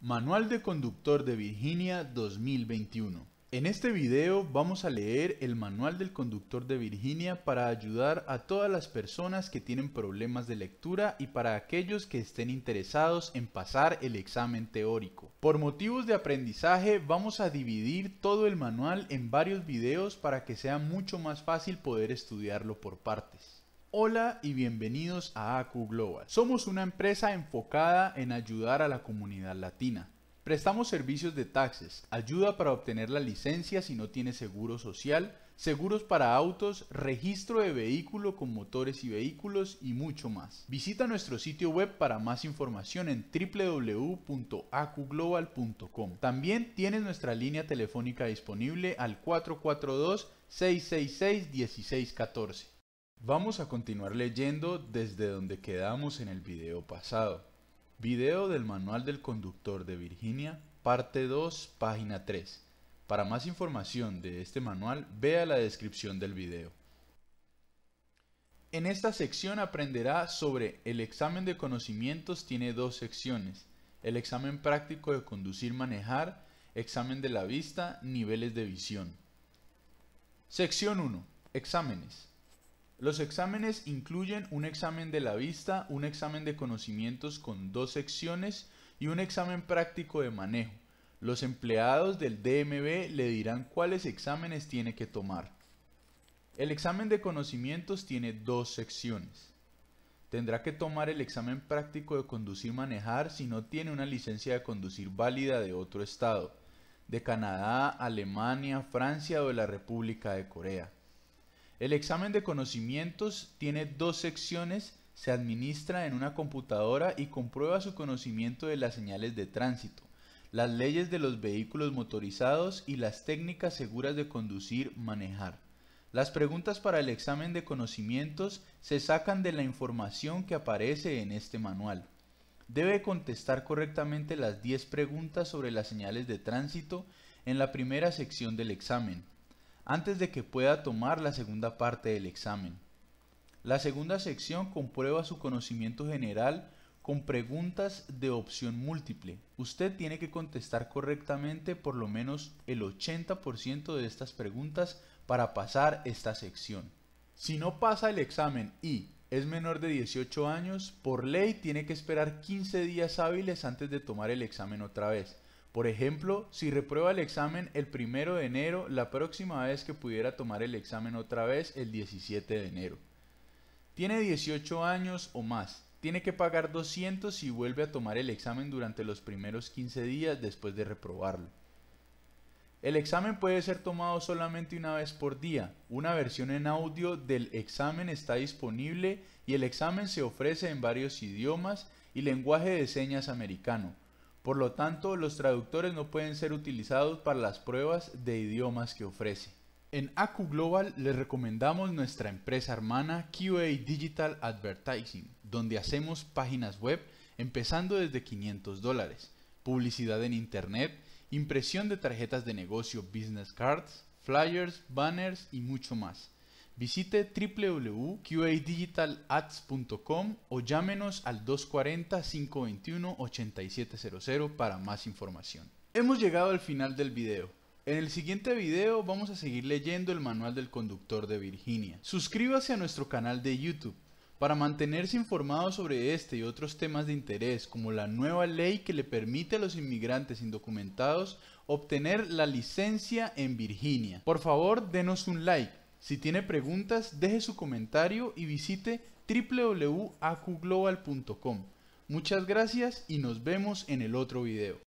Manual de Conductor de Virginia 2021. En este video vamos a leer el Manual del Conductor de Virginia para ayudar a todas las personas que tienen problemas de lectura y para aquellos que estén interesados en pasar el examen teórico. Por motivos de aprendizaje vamos a dividir todo el manual en varios videos para que sea mucho más fácil poder estudiarlo por partes. Hola y bienvenidos a ACU Global. Somos una empresa enfocada en ayudar a la comunidad latina. Prestamos servicios de taxes, ayuda para obtener la licencia si no tiene seguro social, seguros para autos, registro de vehículo con motores y vehículos y mucho más. Visita nuestro sitio web para más información en www.acuglobal.com. También tienes nuestra línea telefónica disponible al 442 666 1614. Vamos a continuar leyendo desde donde quedamos en el video pasado. Video del Manual del Conductor de Virginia, parte 2, página 3. Para más información de este manual, vea la descripción del video. En esta sección aprenderá sobre el examen de conocimientos tiene dos secciones, el examen práctico de conducir manejar, examen de la vista, niveles de visión. Sección 1. Exámenes. Los exámenes incluyen un examen de la vista, un examen de conocimientos con dos secciones y un examen práctico de manejo. Los empleados del DMB le dirán cuáles exámenes tiene que tomar. El examen de conocimientos tiene dos secciones. Tendrá que tomar el examen práctico de conducir manejar si no tiene una licencia de conducir válida de otro estado, de Canadá, Alemania, Francia o de la República de Corea. El examen de conocimientos tiene dos secciones, se administra en una computadora y comprueba su conocimiento de las señales de tránsito, las leyes de los vehículos motorizados y las técnicas seguras de conducir, manejar. Las preguntas para el examen de conocimientos se sacan de la información que aparece en este manual. Debe contestar correctamente las 10 preguntas sobre las señales de tránsito en la primera sección del examen antes de que pueda tomar la segunda parte del examen. La segunda sección comprueba su conocimiento general con preguntas de opción múltiple. Usted tiene que contestar correctamente por lo menos el 80% de estas preguntas para pasar esta sección. Si no pasa el examen y es menor de 18 años, por ley tiene que esperar 15 días hábiles antes de tomar el examen otra vez. Por ejemplo, si reprueba el examen el primero de enero, la próxima vez que pudiera tomar el examen otra vez el 17 de enero. Tiene 18 años o más. Tiene que pagar 200 si vuelve a tomar el examen durante los primeros 15 días después de reprobarlo. El examen puede ser tomado solamente una vez por día. Una versión en audio del examen está disponible y el examen se ofrece en varios idiomas y lenguaje de señas americano. Por lo tanto, los traductores no pueden ser utilizados para las pruebas de idiomas que ofrece. En Acu Global les recomendamos nuestra empresa hermana QA Digital Advertising, donde hacemos páginas web empezando desde 500 dólares, publicidad en internet, impresión de tarjetas de negocio business cards, flyers, banners y mucho más. Visite www.qadigitalads.com o llámenos al 240-521-8700 para más información. Hemos llegado al final del video. En el siguiente video vamos a seguir leyendo el manual del conductor de Virginia. Suscríbase a nuestro canal de YouTube para mantenerse informado sobre este y otros temas de interés como la nueva ley que le permite a los inmigrantes indocumentados obtener la licencia en Virginia. Por favor, denos un like si tiene preguntas, deje su comentario y visite www.acuglobal.com. Muchas gracias y nos vemos en el otro video.